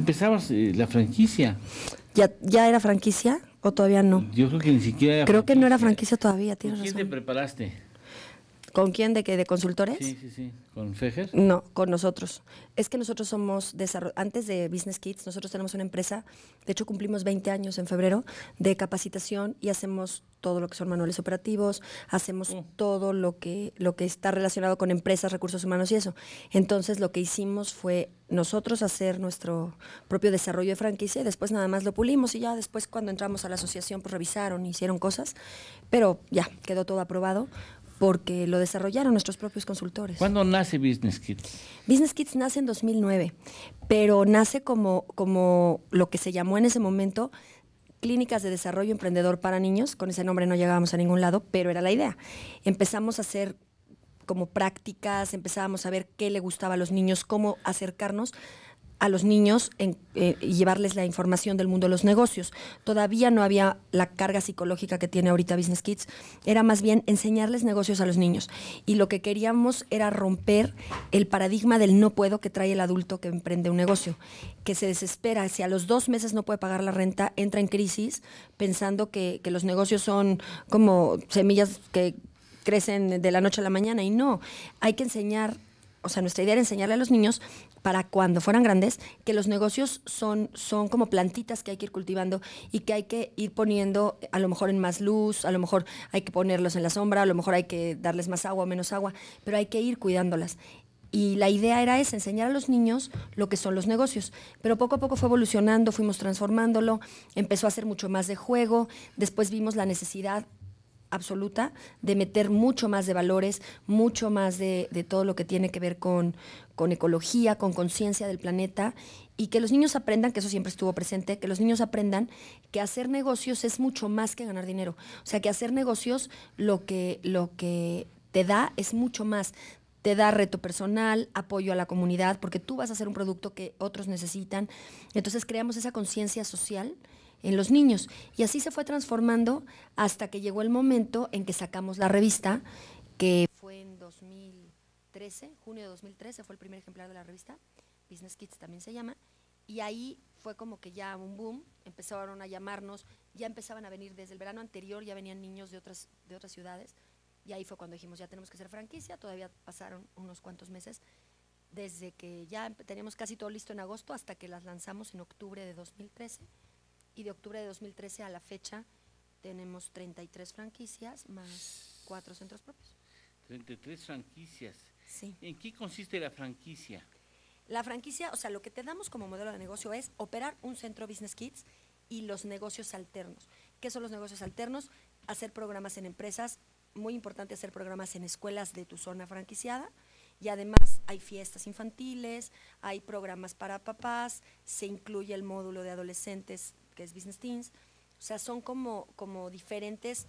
empezabas eh, la franquicia. ¿Ya, ¿Ya era franquicia o todavía no? Yo creo que ni siquiera. creo que no era franquicia todavía, tienes razón. ¿Quién te preparaste? ¿Con quién? ¿De qué? ¿De consultores? Sí, sí, sí. ¿Con Fejer. No, con nosotros. Es que nosotros somos, antes de Business Kids, nosotros tenemos una empresa, de hecho cumplimos 20 años en febrero, de capacitación y hacemos todo lo que son manuales operativos, hacemos oh. todo lo que, lo que está relacionado con empresas, recursos humanos y eso. Entonces lo que hicimos fue nosotros hacer nuestro propio desarrollo de franquicia después nada más lo pulimos y ya después cuando entramos a la asociación pues revisaron, hicieron cosas, pero ya quedó todo aprobado porque lo desarrollaron nuestros propios consultores. ¿Cuándo nace Business Kids? Business Kids nace en 2009, pero nace como, como lo que se llamó en ese momento clínicas de desarrollo emprendedor para niños, con ese nombre no llegábamos a ningún lado, pero era la idea. Empezamos a hacer como prácticas, empezábamos a ver qué le gustaba a los niños, cómo acercarnos a los niños eh, y llevarles la información del mundo de los negocios. Todavía no había la carga psicológica que tiene ahorita Business Kids, era más bien enseñarles negocios a los niños. Y lo que queríamos era romper el paradigma del no puedo que trae el adulto que emprende un negocio, que se desespera, si a los dos meses no puede pagar la renta, entra en crisis pensando que los negocios son como semillas que crecen de la noche a la mañana y no, hay que enseñar o sea, nuestra idea era enseñarle a los niños para cuando fueran grandes que los negocios son, son como plantitas que hay que ir cultivando y que hay que ir poniendo a lo mejor en más luz, a lo mejor hay que ponerlos en la sombra, a lo mejor hay que darles más agua, menos agua, pero hay que ir cuidándolas. Y la idea era esa, enseñar a los niños lo que son los negocios. Pero poco a poco fue evolucionando, fuimos transformándolo, empezó a ser mucho más de juego, después vimos la necesidad absoluta de meter mucho más de valores, mucho más de, todo lo que tiene que ver con, con ecología, con conciencia del planeta y que los niños aprendan, que eso siempre estuvo presente, que los niños aprendan que hacer negocios es mucho más que ganar dinero. O sea, que hacer negocios lo que, lo que te da es mucho más te da reto personal, apoyo a la comunidad, porque tú vas a hacer un producto que otros necesitan. Entonces creamos esa conciencia social en los niños. Y así se fue transformando hasta que llegó el momento en que sacamos la revista, que fue en 2013, junio de 2013 fue el primer ejemplar de la revista, Business Kids también se llama, y ahí fue como que ya un boom, empezaron a llamarnos, ya empezaban a venir desde el verano anterior, ya venían niños de otras, de otras ciudades, y ahí fue cuando dijimos, ya tenemos que ser franquicia, todavía pasaron unos cuantos meses, desde que ya teníamos casi todo listo en agosto hasta que las lanzamos en octubre de 2013 y de octubre de 2013 a la fecha tenemos 33 franquicias más cuatro centros propios. 33 franquicias. Sí. ¿En qué consiste la franquicia? La franquicia, o sea, lo que te damos como modelo de negocio es operar un centro Business Kids y los negocios alternos. ¿Qué son los negocios alternos? Hacer programas en empresas, muy importante hacer programas en escuelas de tu zona franquiciada y además hay fiestas infantiles, hay programas para papás, se incluye el módulo de adolescentes que es Business Teens. O sea, son como, como diferentes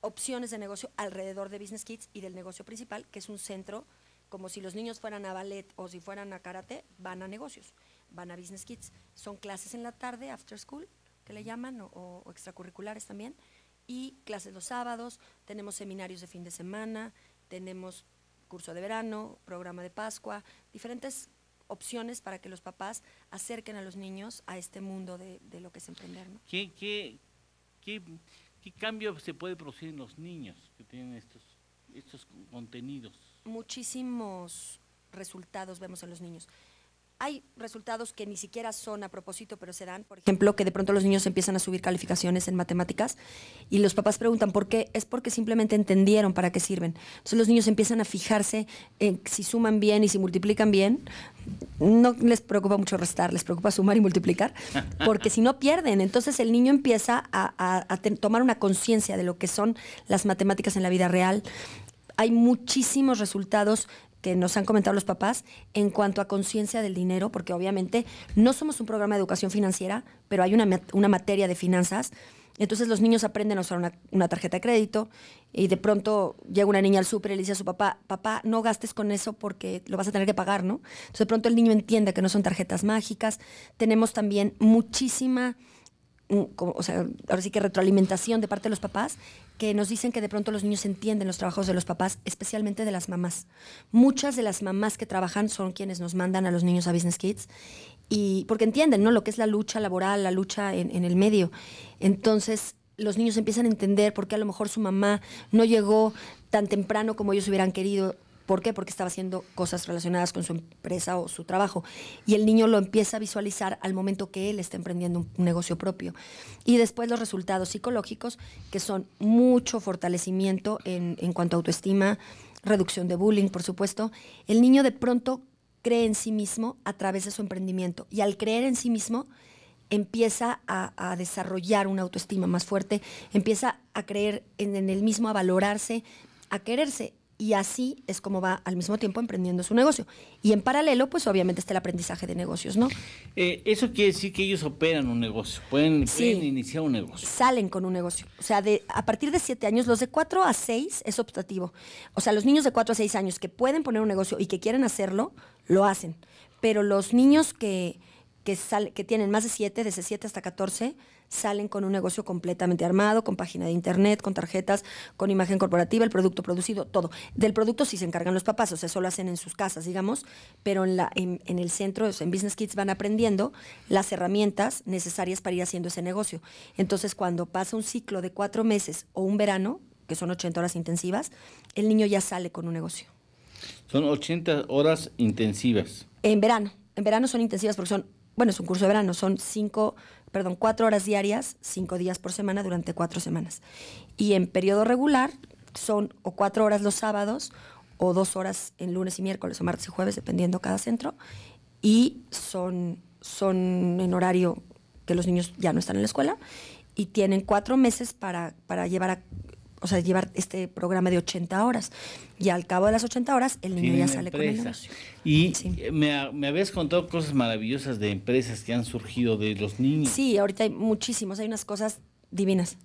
opciones de negocio alrededor de Business Kids y del negocio principal, que es un centro, como si los niños fueran a ballet o si fueran a karate, van a negocios, van a Business Kids. Son clases en la tarde, after school, que le llaman, o, o extracurriculares también, y clases los sábados, tenemos seminarios de fin de semana, tenemos curso de verano, programa de Pascua, diferentes opciones para que los papás acerquen a los niños a este mundo de, lo que es emprender. ¿Qué, cambio se puede producir en los niños que tienen estos, estos contenidos? Muchísimos resultados vemos en los niños. Hay resultados que ni siquiera son a propósito, pero se dan. Por ejemplo, que de pronto los niños empiezan a subir calificaciones en matemáticas y los papás preguntan por qué. Es porque simplemente entendieron para qué sirven. Entonces los niños empiezan a fijarse en si suman bien y si multiplican bien. No les preocupa mucho restar, les preocupa sumar y multiplicar, porque si no pierden. Entonces el niño empieza a, tomar una conciencia de lo que son las matemáticas en la vida real hay muchísimos resultados nos han comentado los papás en cuanto a conciencia del dinero, porque obviamente no somos un programa de educación financiera, pero hay una, materia de finanzas. Entonces los niños aprenden a usar una, tarjeta de crédito y de pronto llega una niña al súper y le dice a su papá, papá, no gastes con eso porque lo vas a tener que pagar, ¿no? Entonces de pronto el niño entiende que no son tarjetas mágicas. Tenemos también muchísima o sea, ahora sí que retroalimentación de parte de los papás, que nos dicen que de pronto los niños entienden los trabajos de los papás, especialmente de las mamás. Muchas de las mamás que trabajan son quienes nos mandan a los niños a Business Kids, y porque entienden ¿no? lo que es la lucha laboral, la lucha en, en el medio. Entonces, los niños empiezan a entender por qué a lo mejor su mamá no llegó tan temprano como ellos hubieran querido ¿Por qué? Porque estaba haciendo cosas relacionadas con su empresa o su trabajo. Y el niño lo empieza a visualizar al momento que él está emprendiendo un negocio propio. Y después los resultados psicológicos, que son mucho fortalecimiento en, cuanto a autoestima, reducción de bullying, por supuesto. El niño de pronto cree en sí mismo a través de su emprendimiento. Y al creer en sí mismo, empieza a, desarrollar una autoestima más fuerte, empieza a creer en, en, el mismo, a valorarse, a quererse. Y así es como va al mismo tiempo emprendiendo su negocio. Y en paralelo, pues obviamente está el aprendizaje de negocios, ¿no? Eh, eso quiere decir que ellos operan un negocio, pueden, iniciar un negocio. Salen con un negocio. O sea, de, a partir de siete años, los de cuatro a seis es optativo. O sea, los niños de cuatro a seis años que pueden poner un negocio y que quieren hacerlo, lo hacen. Pero los niños que, que, tienen más de 7, desde 7 hasta 14, salen con un negocio completamente armado, con página de internet, con tarjetas, con imagen corporativa, el producto producido, todo. Del producto sí se encargan los papás, o sea, solo hacen en sus casas, digamos, pero en, la, en, el centro, en Business Kids van aprendiendo las herramientas necesarias para ir haciendo ese negocio. Entonces, cuando pasa un ciclo de cuatro meses o un verano, que son 80 horas intensivas, el niño ya sale con un negocio. Son 80 horas intensivas. En verano. En verano son intensivas porque son bueno, es un curso de verano, son cinco, perdón, cuatro horas diarias, cinco días por semana durante cuatro semanas. Y en periodo regular son o cuatro horas los sábados o dos horas en lunes y miércoles o martes y jueves, dependiendo cada centro, y son, son en horario que los niños ya no están en la escuela y tienen cuatro meses para llevar a, o sea, llevar este programa de 80 horas. Y al cabo de las 80 horas, el niño ya sale con el negocio. Y me, habías contado cosas maravillosas de empresas que han surgido de los niños. Sí, ahorita hay muchísimos, hay unas cosas divinas.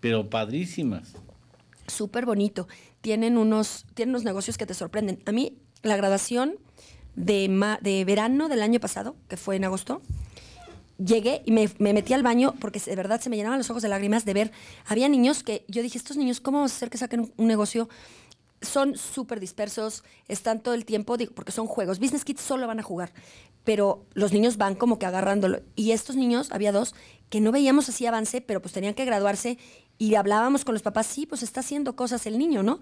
Pero padrísimas. Súper bonito. Tienen unos, tienen unos negocios que te sorprenden. A mí, la graduación de, de verano del año pasado, que fue en agosto, llegué y me, metí al baño porque de verdad se me llenaban los ojos de lágrimas de ver, había niños que yo dije, estos niños, ¿cómo vamos a hacer que saquen un, negocio? Son súper dispersos, están todo el tiempo, porque son juegos. Business Kids solo van a jugar, pero los niños van como que agarrándolo. Y estos niños, había dos, que no veíamos así avance, pero pues tenían que graduarse y hablábamos con los papás, sí, pues está haciendo cosas el niño, ¿no?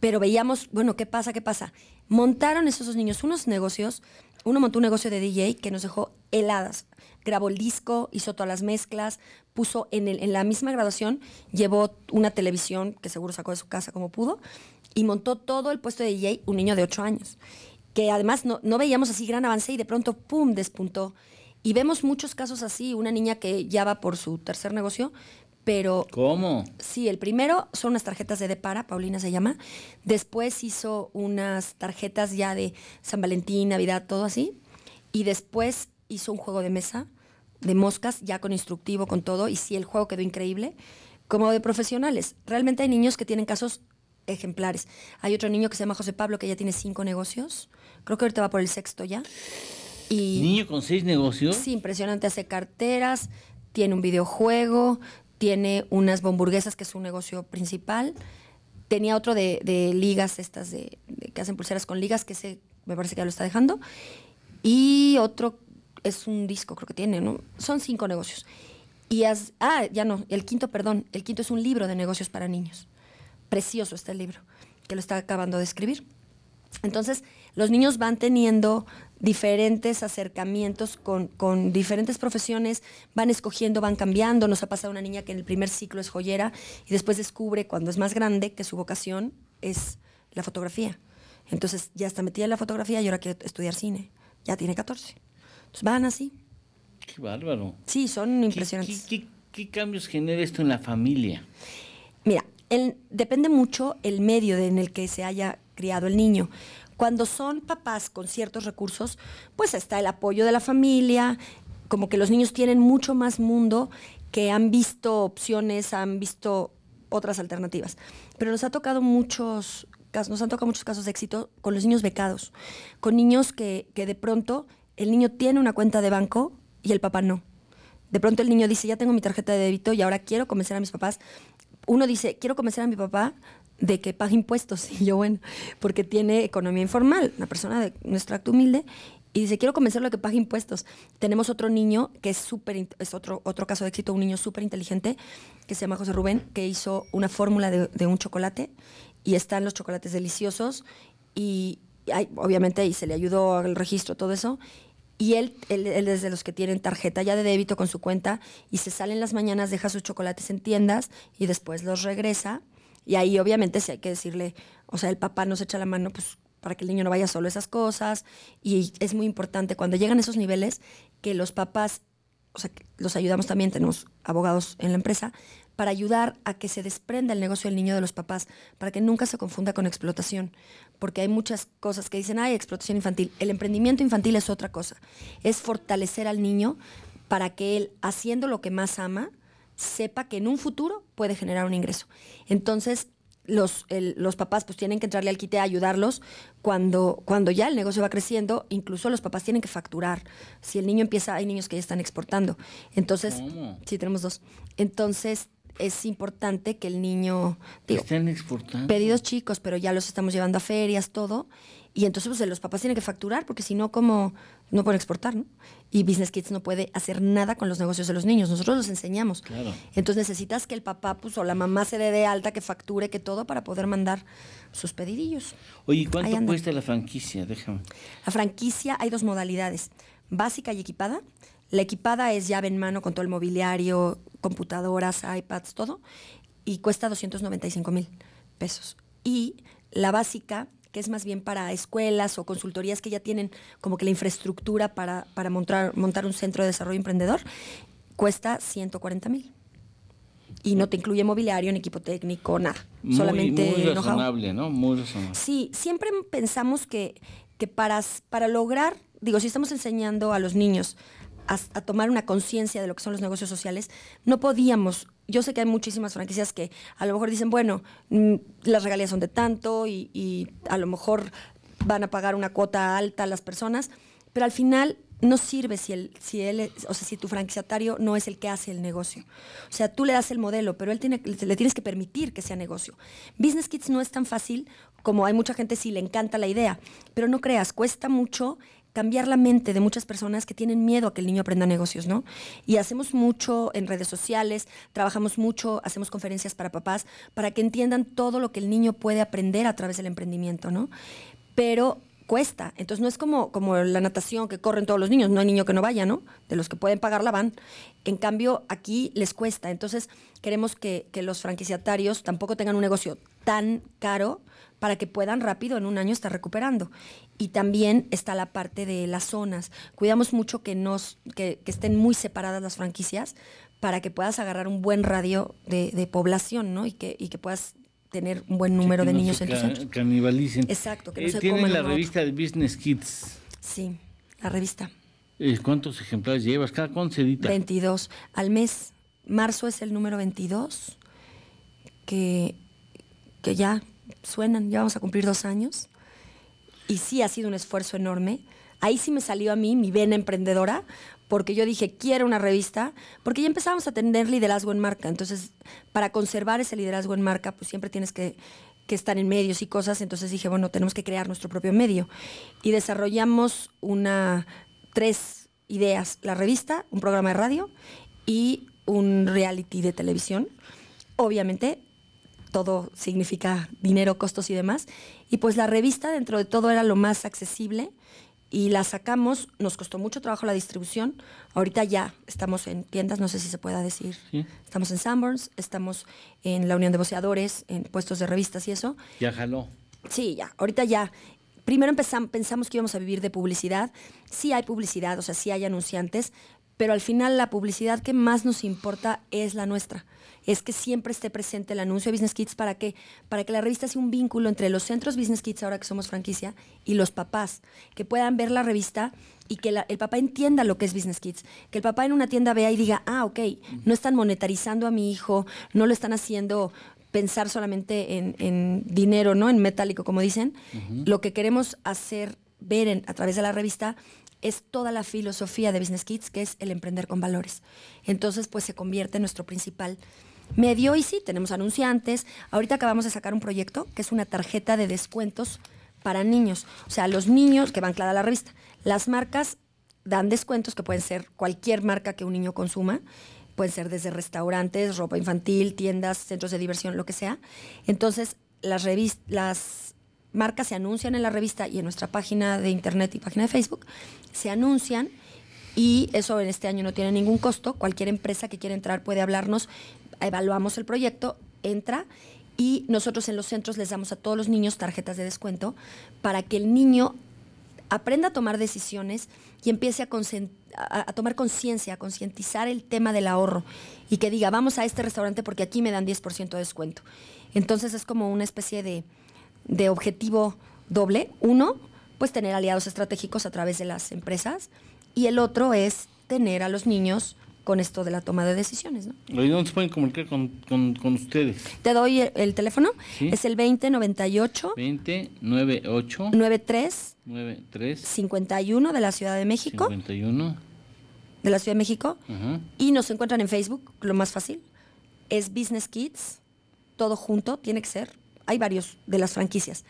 Pero veíamos, bueno, ¿qué pasa? ¿Qué pasa? Montaron esos dos niños unos negocios. Uno montó un negocio de DJ que nos dejó heladas. Grabó el disco, hizo todas las mezclas, puso en, el, en la misma graduación, llevó una televisión que seguro sacó de su casa como pudo, y montó todo el puesto de DJ un niño de 8 años, que además no, no veíamos así gran avance y de pronto, ¡pum!, despuntó. Y vemos muchos casos así, una niña que ya va por su tercer negocio, pero... ¿Cómo? Sí, el primero son unas tarjetas de Depara, Paulina se llama. Después hizo unas tarjetas ya de San Valentín, Navidad, todo así. Y después hizo un juego de mesa de moscas, ya con instructivo, con todo, y sí, el juego quedó increíble, como de profesionales. Realmente hay niños que tienen casos ejemplares. Hay otro niño que se llama José Pablo, que ya tiene cinco negocios. Creo que ahorita va por el sexto ya. Y ¿Niño con seis negocios? Sí, impresionante. Hace carteras, tiene un videojuego, tiene unas bomburguesas, que es su negocio principal. Tenía otro de, ligas, estas de, que hacen pulseras con ligas, que se me parece que ya lo está dejando. Y otro es un disco, creo que tiene, ¿no? Son cinco negocios. Y ah, ya no, el quinto, perdón, el quinto es un libro de negocios para niños. Precioso este libro, que lo está acabando de escribir. Entonces, los niños van teniendo diferentes acercamientos con, con, diferentes profesiones, van escogiendo, van cambiando. Nos ha pasado una niña que en el primer ciclo es joyera y después descubre, cuando es más grande, que su vocación es la fotografía. Entonces, ya está metida en la fotografía y ahora quiere estudiar cine. Ya tiene 14. Pues van así. Qué bárbaro. Sí, son impresionantes. ¿Qué, cambios genera esto en la familia? Mira, depende mucho el medio en el que se haya criado el niño. Cuando son papás con ciertos recursos, pues está el apoyo de la familia, como que los niños tienen mucho más mundo que han visto opciones, han visto otras alternativas. Pero nos ha tocado muchos nos han tocado muchos casos de éxito con los niños becados, con niños que, que de pronto el niño tiene una cuenta de banco y el papá no. De pronto el niño dice, ya tengo mi tarjeta de débito y ahora quiero convencer a mis papás. Uno dice, quiero convencer a mi papá de que pague impuestos. Y yo, bueno, porque tiene economía informal, una persona de nuestro acto humilde, y dice, quiero convencerlo de que pague impuestos. Tenemos otro niño que es súper, es otro, otro caso de éxito, un niño súper inteligente, que se llama José Rubén, que hizo una fórmula de, de, un chocolate y están los chocolates deliciosos y, obviamente, y se le ayudó el registro, todo eso. Y él, él, es de los que tienen tarjeta ya de débito con su cuenta y se sale en las mañanas, deja sus chocolates en tiendas y después los regresa. Y ahí obviamente hay que decirle, o sea, el papá nos echa la mano pues, para que el niño no vaya solo a esas cosas. Y es muy importante cuando llegan esos niveles que los papás, o sea, los ayudamos también, tenemos abogados en la empresa, para ayudar a que se desprenda el negocio del niño de los papás, para que nunca se confunda con explotación, porque hay muchas cosas que dicen, hay explotación infantil. El emprendimiento infantil es otra cosa, es fortalecer al niño para que él, haciendo lo que más ama, sepa que en un futuro puede generar un ingreso. Entonces, los, los, papás pues tienen que entrarle al quite a ayudarlos cuando, cuando ya el negocio va creciendo, incluso los papás tienen que facturar. Si el niño empieza, hay niños que ya están exportando. Entonces, si sí, tenemos dos. Entonces, es importante que el niño... exportando. Pedidos chicos, pero ya los estamos llevando a ferias, todo. Y entonces pues, los papás tienen que facturar, porque si no, ¿cómo no pueden exportar? ¿no? Y Business Kids no puede hacer nada con los negocios de los niños. Nosotros los enseñamos. Claro. Entonces necesitas que el papá pues, o la mamá se dé de alta, que facture, que todo, para poder mandar sus pedidillos. Oye, ¿cuánto cuesta la franquicia? Déjame. La franquicia hay dos modalidades, básica y equipada. La equipada es llave en mano con todo el mobiliario, computadoras, iPads, todo, y cuesta 295 mil pesos. Y la básica, que es más bien para escuelas o consultorías que ya tienen como que la infraestructura para, para montar, montar un centro de desarrollo emprendedor, cuesta 140 mil. Y no te incluye mobiliario, ni equipo técnico, nada. solamente muy ¿no? Muy razonable. Sí, siempre pensamos que, que para, para lograr, digo, si estamos enseñando a los niños a, tomar una conciencia de lo que son los negocios sociales, no podíamos yo sé que hay muchísimas franquicias que a lo mejor dicen, bueno, mm, las regalías son de tanto y, a lo mejor van a pagar una cuota alta a las personas, pero al final no sirve si el, si él, o sea, si tu franquiciatario no es el que hace el negocio. O sea, tú le das el modelo, pero él tiene, le tienes que permitir que sea negocio. Business Kids no es tan fácil como hay mucha gente si le encanta la idea, pero no creas, cuesta mucho cambiar la mente de muchas personas que tienen miedo a que el niño aprenda negocios, ¿no? Y hacemos mucho en redes sociales, trabajamos mucho, hacemos conferencias para papás, para que entiendan todo lo que el niño puede aprender a través del emprendimiento, ¿no? Pero cuesta, entonces no es como, como la natación que corren todos los niños, no hay niño que no vaya, ¿no? De los que pueden pagar la van. En cambio, aquí les cuesta, entonces queremos que, que los franquiciatarios tampoco tengan un negocio tan caro para que puedan rápido en un año estar recuperando y también está la parte de las zonas. Cuidamos mucho que, nos, que, estén muy separadas las franquicias para que puedas agarrar un buen radio de, población, ¿no? Y que, y que puedas tener un buen número de niños en tus centros. canibalicen. Exacto, que no eh, se Tienen la revista de Business Kids. Sí, la revista. Eh, ¿Cuántos ejemplares llevas? ¿Cada cuánto 22. Al mes, marzo es el número 22, que, que ya suenan, ya vamos a cumplir dos años y sí ha sido un esfuerzo enorme. Ahí sí me salió a mí mi vena emprendedora, porque yo dije, quiero una revista, porque ya empezamos a tener liderazgo en marca. Entonces, para conservar ese liderazgo en marca, pues siempre tienes que, estar en medios y cosas. Entonces dije, bueno, tenemos que crear nuestro propio medio. Y desarrollamos una, tres ideas, la revista, un programa de radio y un reality de televisión. Obviamente todo significa dinero, costos y demás. Y pues la revista dentro de todo era lo más accesible y la sacamos, nos costó mucho trabajo la distribución. Ahorita ya estamos en tiendas, no sé si se pueda decir. Estamos en Sanborns, estamos en la Unión de Boceadores, en puestos de revistas y eso. Ya jaló. Sí, ya, ahorita ya. Primero empezamos, pensamos que íbamos a vivir de publicidad. Sí hay publicidad, o sea, sí hay anunciantes, pero al final la publicidad que más nos importa es la nuestra. Es que siempre esté presente el anuncio de Business Kids para que, para que la revista sea un vínculo entre los centros Business Kids, ahora que somos franquicia, y los papás, que puedan ver la revista y que el papá entienda lo que es Business Kids, que el papá en una tienda vea y diga, ah, ok, no están monetarizando a mi hijo, no lo están haciendo pensar solamente en, dinero, ¿no? En metálico, como dicen. Lo que queremos hacer ver en, a través de la revista es toda la filosofía de Business Kids, que es el emprender con valores. Entonces, pues se convierte en nuestro principal medio y sí, tenemos anunciantes. Ahorita acabamos de sacar un proyecto que es una tarjeta de descuentos para niños. O sea, los niños que van clara a la revista. Las marcas dan descuentos que pueden ser cualquier marca que un niño consuma. Pueden ser desde restaurantes, ropa infantil, tiendas, centros de diversión, lo que sea. Entonces, las, revistas, las marcas se anuncian en la revista y en nuestra página de internet y página de Facebook, se anuncian y eso en este año no tiene ningún costo. Cualquier empresa que quiera entrar puede hablarnos, evaluamos el proyecto, entra y nosotros en los centros les damos a todos los niños tarjetas de descuento para que el niño aprenda a tomar decisiones y empiece a, tomar conciencia, a concientizar el tema del ahorro y que diga, vamos a este restaurante porque aquí me dan 10% de descuento. Entonces es como una especie de de objetivo doble. Uno, pues tener aliados estratégicos a través de las empresas y el otro es tener a los niños con esto de la toma de decisiones. ¿no? ¿Y dónde se pueden comunicar con, ustedes? Te doy el, teléfono. Es el 2098. 2098. 93. 93. 51 de la Ciudad de México. 51. De la Ciudad de México. Y nos encuentran en Facebook, lo más fácil. Es Business Kids, todo junto, tiene que ser hay varios de las franquicias,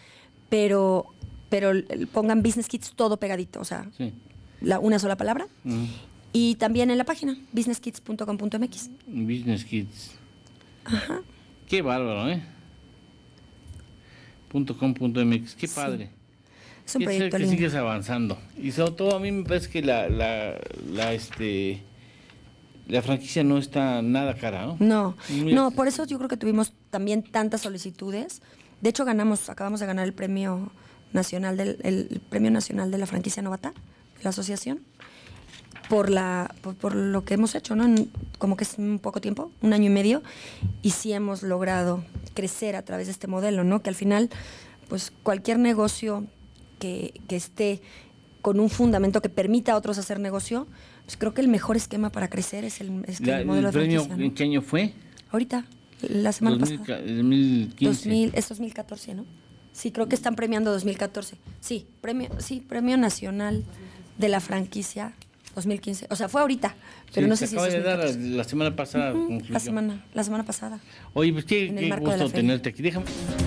pero, pero pongan Business Kids todo pegadito, o sea, la, una sola palabra. Mm. Y también en la página, businesskids.com.mx. Business Kids. Ajá. Qué bárbaro, ¿eh? .com.mx, qué padre. Es un que avanzando. Y sobre todo a mí me parece que la, la, la este la franquicia no está nada cara, ¿no? No, no, por eso yo creo que tuvimos también tantas solicitudes. De hecho, ganamos, acabamos de ganar el premio nacional del premio nacional de la franquicia novata la asociación por la por, lo que hemos hecho, ¿no? como que es un poco tiempo, un año y medio, y sí hemos logrado crecer a través de este modelo, ¿no? Que al final, pues cualquier negocio que esté con un fundamento que permita a otros hacer negocio, pues creo que el mejor esquema para crecer es el, modelo el premio, ¿En qué año fue? Ahorita, la semana pasada. 2015. es 2014, ¿no? Sí, creo que están premiando 2014. Sí, premio, sí, premio nacional de la franquicia 2015. O sea, fue ahorita, pero no sé si. Acaba de dar la, semana pasada. la semana, la semana pasada. Oye, pues qué, qué gusto tenerte aquí. Déjame.